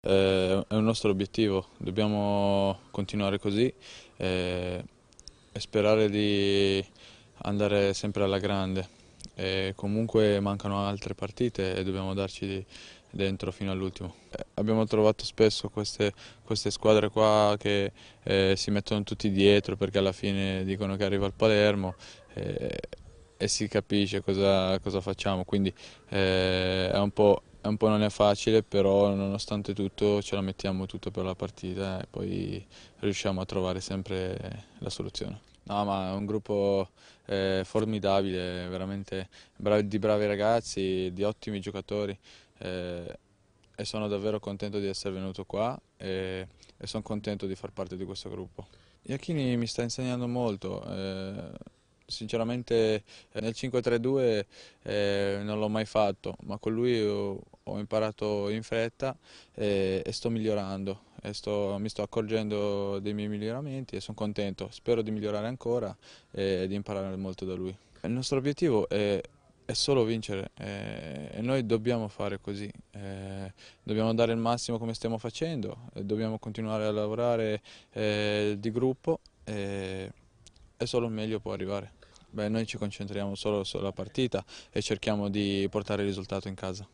Eh, è un nostro obiettivo, dobbiamo continuare così eh, e sperare di andare sempre alla grande. E comunque mancano altre partite e dobbiamo darci dentro fino all'ultimo. Eh, abbiamo trovato spesso queste, queste squadre qua che eh, si mettono tutti dietro perché alla fine dicono che arriva il Palermo eh, e si capisce cosa, cosa facciamo, quindi è un po' un po' non è facile, però nonostante tutto ce la mettiamo tutto per la partita e poi riusciamo a trovare sempre la soluzione. No, ma è un gruppo eh, formidabile, veramente bravi, di bravi ragazzi, di ottimi giocatori eh, e sono davvero contento di essere venuto qua e, e sono contento di far parte di questo gruppo. Iachini mi sta insegnando molto, eh, Sinceramente eh, nel 5-3-2 eh, non l'ho mai fatto, ma con lui ho, ho imparato in fretta e, eh, e sto migliorando. E sto, mi sto accorgendo dei miei miglioramenti e sono contento. Spero di migliorare ancora e, e di imparare molto da lui. Il nostro obiettivo è è solo vincere eh, e noi dobbiamo fare così, eh, dobbiamo dare il massimo come stiamo facendo, eh, dobbiamo continuare a lavorare eh, di gruppo e solo il meglio può arrivare. Beh, noi ci concentriamo solo sulla partita e cerchiamo di portare il risultato in casa.